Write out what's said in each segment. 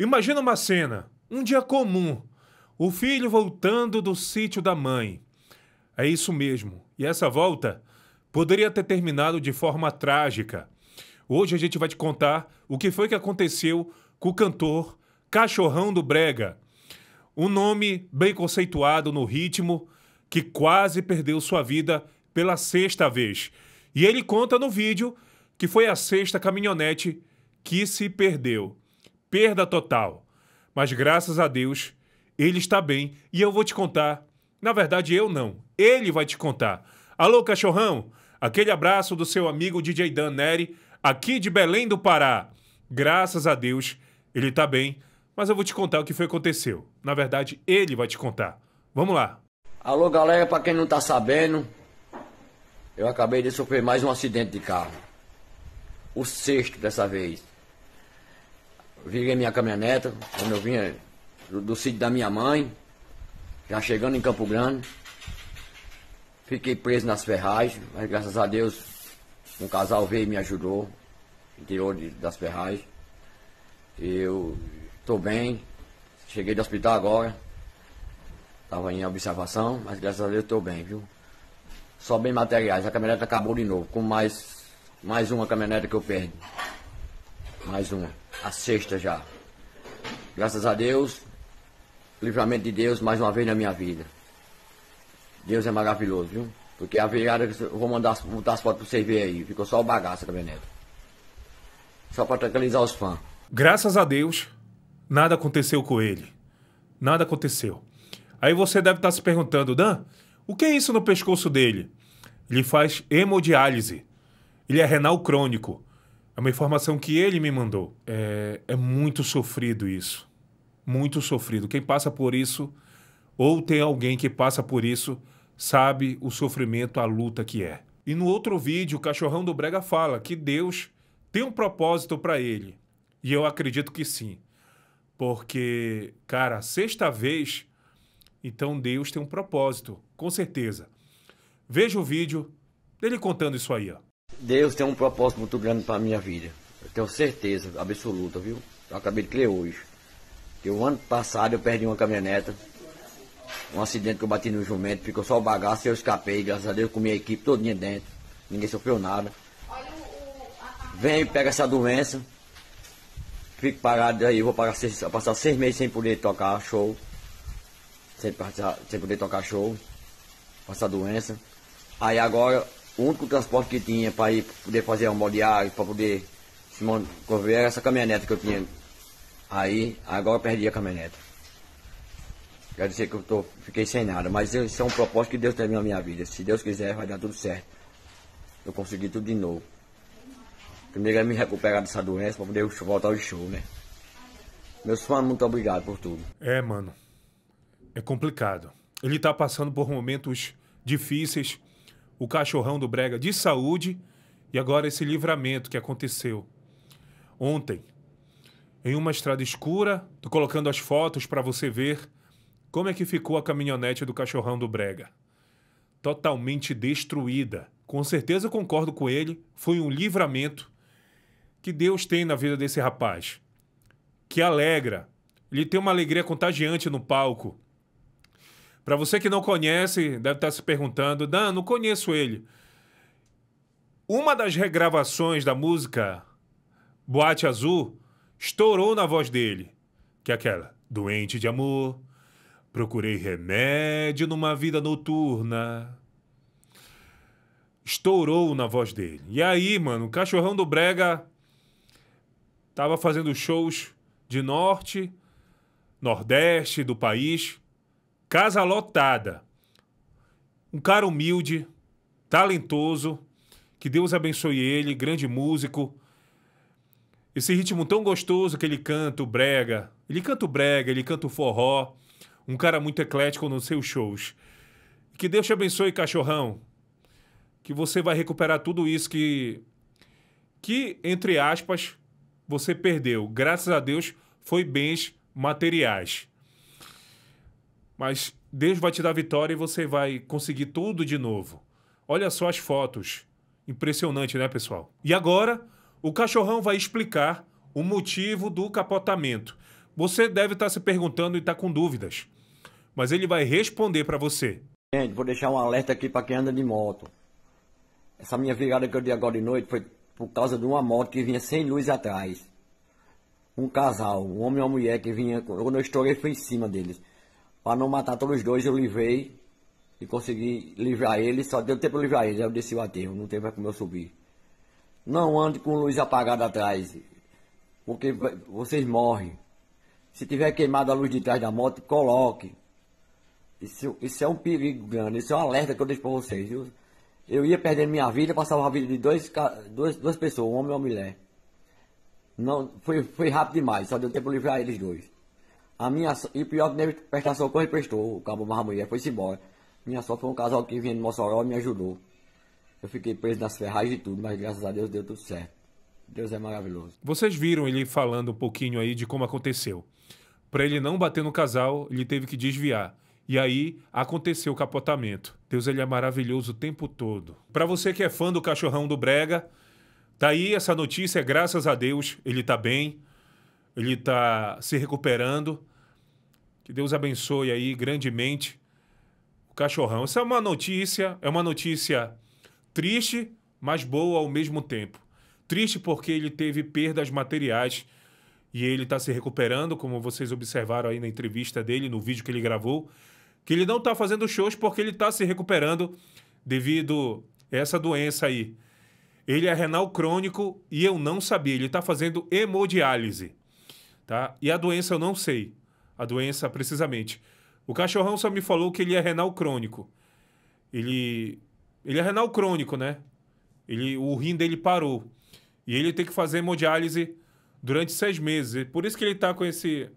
Imagina uma cena, um dia comum, o filho voltando do sítio da mãe. É isso mesmo. E essa volta poderia ter terminado de forma trágica. Hoje a gente vai te contar o que foi que aconteceu com o cantor Cachorrão do Brega. Um nome bem conceituado no ritmo que quase perdeu sua vida pela sexta vez. E ele conta no vídeo que foi a sexta caminhonete que se perdeu perda total. Mas graças a Deus, ele está bem e eu vou te contar. Na verdade, eu não. Ele vai te contar. Alô, cachorrão! Aquele abraço do seu amigo DJ Dan Neri, aqui de Belém do Pará. Graças a Deus, ele está bem, mas eu vou te contar o que foi que aconteceu. Na verdade, ele vai te contar. Vamos lá. Alô, galera, para quem não está sabendo, eu acabei de sofrer mais um acidente de carro. O sexto dessa vez virei minha caminhoneta, quando eu vinha do, do sítio da minha mãe, já chegando em Campo Grande. Fiquei preso nas ferragens, mas graças a Deus um casal veio e me ajudou, me tirou de, das ferragens. Eu estou bem, cheguei do hospital agora, estava em observação, mas graças a Deus estou bem, viu? Só bem materiais, a caminhoneta acabou de novo, com mais, mais uma caminhoneta que eu perdi. Mais uma a sexta já. Graças a Deus, livramento de Deus mais uma vez na minha vida. Deus é maravilhoso, viu? Porque a virada eu vou mandar botar as fotos pra vocês verem aí. Ficou só o bagaço da Benedito. Só pra tranquilizar os fãs. Graças a Deus, nada aconteceu com ele. Nada aconteceu. Aí você deve estar se perguntando, Dan, o que é isso no pescoço dele? Ele faz hemodiálise. Ele é renal crônico. É uma informação que ele me mandou. É, é muito sofrido isso. Muito sofrido. Quem passa por isso, ou tem alguém que passa por isso, sabe o sofrimento, a luta que é. E no outro vídeo, o cachorrão do Brega fala que Deus tem um propósito para ele. E eu acredito que sim. Porque, cara, sexta vez, então Deus tem um propósito, com certeza. Veja o vídeo dele contando isso aí, ó. Deus tem um propósito muito grande para a minha vida. Eu tenho certeza absoluta, viu? Eu acabei de crer hoje. Que o ano passado eu perdi uma caminhoneta. Um acidente que eu bati no jumento, ficou só o bagaço e eu escapei. Graças a Deus, comi a equipe todinha dentro. Ninguém sofreu nada. Vem, pega essa doença. Fico parado aí, vou seis, passar seis meses sem poder tocar show. Sem, sem poder tocar show. Passar doença. Aí agora o único transporte que tinha para ir poder fazer uma moldeagem, para poder se mover, era essa caminhonete que eu tinha. Aí, agora eu perdi a caminhonete. Quer dizer que eu tô, fiquei sem nada, mas isso é um propósito que Deus tem na minha vida. Se Deus quiser, vai dar tudo certo. Eu consegui tudo de novo. Primeiro é me recuperar dessa doença para poder voltar ao show, né? Meus fãs, muito obrigado por tudo. É, mano. É complicado. Ele tá passando por momentos difíceis o cachorrão do Brega de saúde e agora esse livramento que aconteceu ontem. Em uma estrada escura, tô colocando as fotos para você ver como é que ficou a caminhonete do cachorrão do Brega. Totalmente destruída. Com certeza concordo com ele, foi um livramento que Deus tem na vida desse rapaz. Que alegra. Ele tem uma alegria contagiante no palco. Para você que não conhece, deve estar se perguntando, Dan, não conheço ele. Uma das regravações da música Boate Azul estourou na voz dele, que é aquela doente de amor, procurei remédio numa vida noturna. Estourou na voz dele. E aí, mano, o cachorrão do Brega tava fazendo shows de norte, nordeste do país casa lotada. Um cara humilde, talentoso, que Deus abençoe ele, grande músico. Esse ritmo tão gostoso que ele canta, o brega. Ele canta o brega, ele canta o forró. Um cara muito eclético nos seus shows. Que Deus te abençoe, cachorrão. Que você vai recuperar tudo isso que que entre aspas você perdeu. Graças a Deus foi bens materiais. Mas Deus vai te dar vitória e você vai conseguir tudo de novo. Olha só as fotos. Impressionante, né, pessoal? E agora, o cachorrão vai explicar o motivo do capotamento. Você deve estar se perguntando e está com dúvidas. Mas ele vai responder para você. Gente, vou deixar um alerta aqui para quem anda de moto. Essa minha virada que eu dei agora de noite foi por causa de uma moto que vinha sem luz atrás. Um casal, um homem e uma mulher que vinha. Quando eu estourei, foi em cima deles. Para não matar todos os dois, eu livrei e consegui livrar ele. Só deu tempo de livrar ele. Aí eu desci o aterro, não teve como eu subir. Não ande com luz apagada atrás, porque vocês morrem. Se tiver queimada a luz de trás da moto, coloque. Isso, isso é um perigo grande, isso é um alerta que eu deixo para vocês. Eu, eu ia perdendo minha vida para salvar a vida de dois, dois, duas pessoas, um homem e uma mulher. Não, foi, foi rápido demais, só deu tempo de livrar eles dois. A minha, e pior é que nem prestar socorro, ele prestou. O cabo Marrom mulher foi embora. Minha só foi um casal que vinha de Mossoró e me ajudou. Eu fiquei preso nas ferragens e tudo, mas graças a Deus deu tudo certo. Deus é maravilhoso. Vocês viram ele falando um pouquinho aí de como aconteceu. Para ele não bater no casal, ele teve que desviar. E aí aconteceu o capotamento. Deus ele é maravilhoso o tempo todo. Para você que é fã do cachorrão do Brega, tá aí essa notícia, é graças a Deus, ele tá bem. Ele tá se recuperando. Que Deus abençoe aí grandemente o cachorrão. Essa é uma notícia, é uma notícia triste, mas boa ao mesmo tempo. Triste porque ele teve perdas materiais e ele está se recuperando, como vocês observaram aí na entrevista dele, no vídeo que ele gravou, que ele não está fazendo shows porque ele está se recuperando devido a essa doença aí. Ele é renal crônico e eu não sabia. Ele está fazendo hemodiálise, tá? E a doença eu não sei a doença precisamente. O cachorrão só me falou que ele é renal crônico. Ele ele é renal crônico, né? Ele o rim dele parou e ele tem que fazer hemodiálise durante seis meses. Por isso que ele tá com esse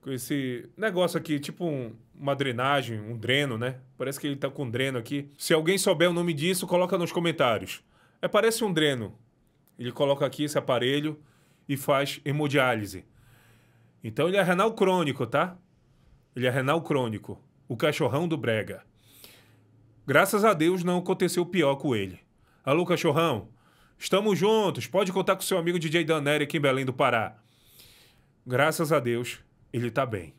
com esse negócio aqui, tipo um, uma drenagem, um dreno, né? Parece que ele tá com um dreno aqui. Se alguém souber o nome disso, coloca nos comentários. É parece um dreno. Ele coloca aqui esse aparelho e faz hemodiálise. Então ele é renal crônico, tá? Ele é renal crônico. O cachorrão do Brega. Graças a Deus não aconteceu pior com ele. Alô, cachorrão? Estamos juntos. Pode contar com seu amigo DJ Daneri aqui em Belém do Pará. Graças a Deus, ele tá bem.